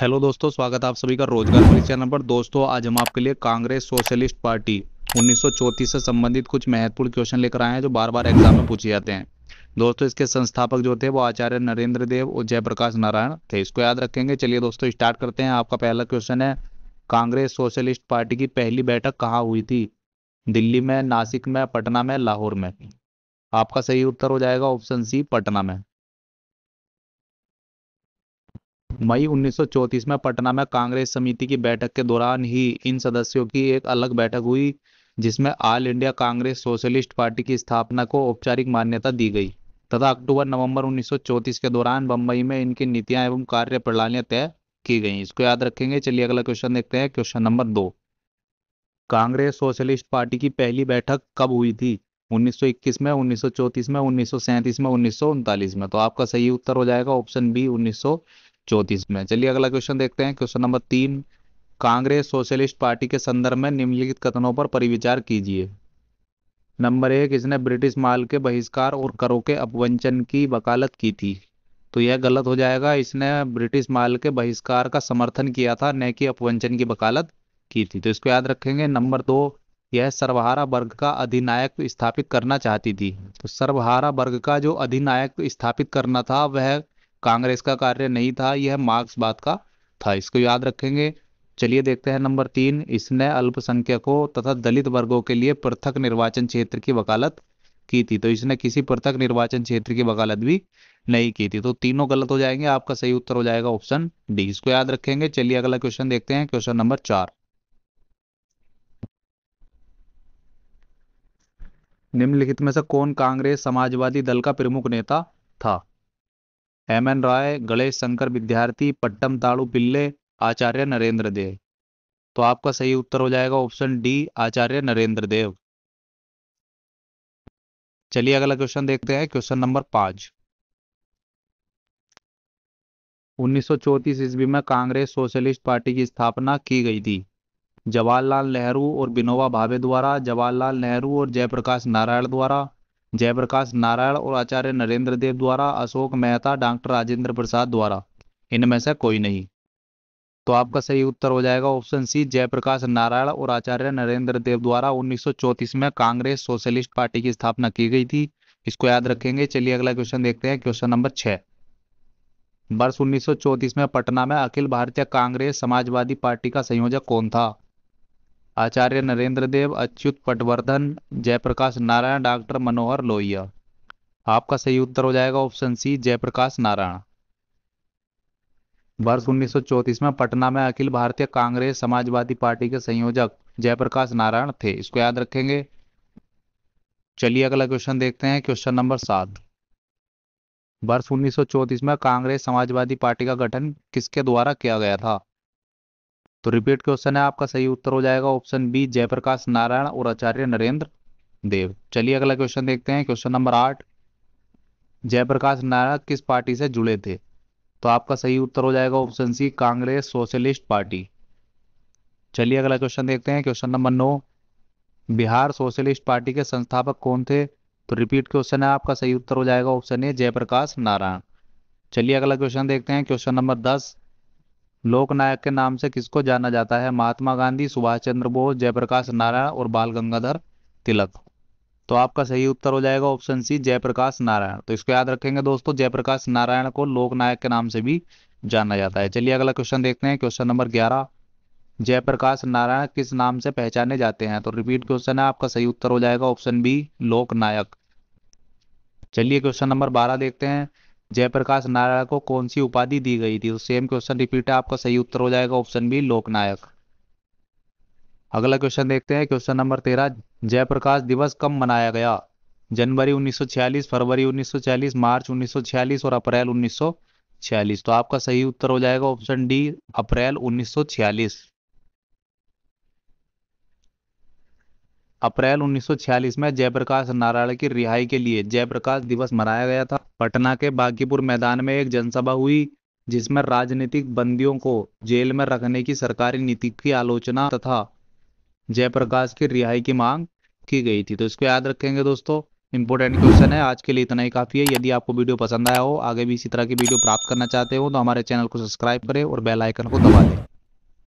Hello दोस्तों स्वागत आप सभी का रोजगार परीक्षा नंबर दोस्तों आज हम आपके लिए कांग्रेस सोशलिस्ट पार्टी उन्नीस से संबंधित कुछ महत्वपूर्ण क्वेश्चन लेकर आए हैं जो बार बार एग्जाम में पूछे जाते हैं दोस्तों इसके संस्थापक जो थे वो आचार्य नरेंद्र देव और जयप्रकाश नारायण थे इसको याद रखेंगे चलिए दोस्तों स्टार्ट करते हैं आपका पहला क्वेश्चन है कांग्रेस सोशलिस्ट पार्टी की पहली बैठक कहाँ हुई थी दिल्ली में नासिक में पटना में लाहौर में आपका सही उत्तर हो जाएगा ऑप्शन सी पटना में मई 1934 में पटना में कांग्रेस समिति की बैठक के दौरान ही इन सदस्यों की एक अलग बैठक हुई जिसमें All India Congress Socialist Party की स्थापना को औपचारिक मान्यता दी गई तथा अक्टूबर नवंबर 1934 के दौरान बम्बई में इनकी नीतियां एवं कार्य प्रणालियां तय की गई इसको याद रखेंगे चलिए अगला क्वेश्चन देखते हैं क्वेश्चन नंबर दो कांग्रेस सोशलिस्ट पार्टी की पहली बैठक कब हुई थी 1921 में 1934 में 1937 में उन्नीस में तो आपका सही उत्तर हो जाएगा ऑप्शन बी उन्नीस चौतीस में चलिए अगला क्वेश्चन देखते हैं क्वेश्चन नंबर तीन कांग्रेस सोशलिस्ट पार्टी के संदर्भ में निम्नलिखित कथनों पर परिविचार कीजिए नंबर एक इसने ब्रिटिश माल के बहिष्कार और करों के अपवंचन की वकालत की थी तो यह गलत हो जाएगा इसने ब्रिटिश माल के बहिष्कार का समर्थन किया था न कि अपवंचन की वकालत की थी तो इसको याद रखेंगे नंबर दो यह सर्वहारा वर्ग का अधिनायक स्थापित करना चाहती थी तो सर्वहारा वर्ग का जो अधिनायक स्थापित करना था वह कांग्रेस का कार्य नहीं था यह मार्क्सवाद का था इसको याद रखेंगे चलिए देखते हैं नंबर तीन इसने अल्पसंख्यकों तथा दलित वर्गों के लिए पृथक निर्वाचन क्षेत्र की वकालत की थी तो इसने किसी पृथक निर्वाचन क्षेत्र की वकालत भी नहीं की थी तो तीनों गलत हो जाएंगे आपका सही उत्तर हो जाएगा ऑप्शन डी इसको याद रखेंगे चलिए अगला क्वेश्चन देखते हैं क्वेश्चन नंबर चार निम्नलिखित में से कौन कांग्रेस समाजवादी दल का प्रमुख नेता था एम एन राय गणेश शंकर विद्यार्थी पट्टम ताड़ु पिल्ले आचार्य नरेंद्र देव तो आपका सही उत्तर हो जाएगा ऑप्शन डी आचार्य नरेंद्र देव चलिए अगला क्वेश्चन देखते हैं क्वेश्चन नंबर पांच उन्नीस सौ ईस्वी में कांग्रेस सोशलिस्ट पार्टी की स्थापना की गई थी जवाहरलाल नेहरू और विनोबा भावे द्वारा जवाहरलाल नेहरू और जयप्रकाश नारायण द्वारा जयप्रकाश नारायण और आचार्य नरेंद्र देव द्वारा अशोक मेहता डॉक्टर राजेंद्र प्रसाद द्वारा इनमें से कोई नहीं तो आपका सही उत्तर हो जाएगा ऑप्शन सी जयप्रकाश नारायण और आचार्य नरेंद्र देव द्वारा उन्नीस में कांग्रेस सोशलिस्ट पार्टी की स्थापना की गई थी इसको याद हम्म। रखेंगे चलिए अगला क्वेश्चन देखते हैं क्वेश्चन नंबर छह वर्ष 1934 में पटना में अखिल भारतीय कांग्रेस समाजवादी पार्टी का संयोजक कौन था आचार्य नरेंद्र देव अच्युत पटवर्धन जयप्रकाश नारायण डॉक्टर मनोहर लोहिया आपका सही उत्तर हो जाएगा ऑप्शन सी जयप्रकाश नारायण वर्ष उन्नीस में पटना में अखिल भारतीय कांग्रेस समाजवादी पार्टी के संयोजक जयप्रकाश नारायण थे इसको याद रखेंगे चलिए अगला क्वेश्चन देखते हैं क्वेश्चन नंबर सात वर्ष उन्नीस में कांग्रेस समाजवादी पार्टी का गठन किसके द्वारा किया गया था तो रिपीट क्वेश्चन है आपका सही उत्तर हो जाएगा ऑप्शन बी जयप्रकाश नारायण और आचार्य नरेंद्र देव चलिए अगला क्वेश्चन देखते हैं क्वेश्चन नंबर आठ जयप्रकाश नारायण किस पार्टी से जुड़े थे तो आपका सही उत्तर हो जाएगा option C Congress Socialist Party चलिए अगला क्वेश्चन देखते हैं क्वेश्चन नंबर नौ बिहार सोशलिस्ट पार्टी के संस्थापक कौन थे तो रिपीट क्वेश्चन है आपका सही उत्तर हो जाएगा ऑप्शन ए जयप्रकाश नारायण चलिए अगला क्वेश्चन देखते हैं क्वेश्चन नंबर दस लोकनायक के नाम से किसको जाना जाता है महात्मा गांधी सुभाष चंद्र बोस जयप्रकाश नारायण और बाल गंगाधर तिलक तो आपका सही उत्तर हो जाएगा ऑप्शन सी जयप्रकाश नारायण तो इसको याद रखेंगे दोस्तों जयप्रकाश नारायण को लोकनायक के नाम से भी जाना जाता है चलिए अगला क्वेश्चन देखते हैं क्वेश्चन नंबर ग्यारह जयप्रकाश नारायण किस नाम से पहचाने जाते हैं तो रिपीट क्वेश्चन है आपका सही उत्तर हो जाएगा ऑप्शन बी लोकनायक चलिए क्वेश्चन नंबर बारह देखते हैं जयप्रकाश नारायण को कौन सी उपाधि दी गई थी तो सेम क्वेश्चन रिपीट है आपका सही उत्तर हो जाएगा ऑप्शन बी लोकनायक अगला क्वेश्चन देखते हैं क्वेश्चन नंबर तेरह जयप्रकाश दिवस कब मनाया गया जनवरी 1946, फरवरी 1946, मार्च 1946 और अप्रैल 1946 तो आपका सही उत्तर हो जाएगा ऑप्शन डी अप्रैल 1946 अप्रैल 1946 में जयप्रकाश नारायण की रिहाई के लिए जयप्रकाश दिवस मनाया गया था पटना के बागीपुर मैदान में एक जनसभा हुई जिसमें राजनीतिक बंदियों को जेल में रखने की सरकारी नीति की आलोचना तथा जयप्रकाश की रिहाई की मांग की गई थी तो इसको याद रखेंगे दोस्तों इंपोर्टेंट क्वेश्चन है आज के लिए इतना ही काफ़ी है यदि आपको वीडियो पसंद आया हो आगे भी इसी तरह की वीडियो प्राप्त करना चाहते हो तो हमारे चैनल को सब्सक्राइब करें और बेल आइकन को दबा दें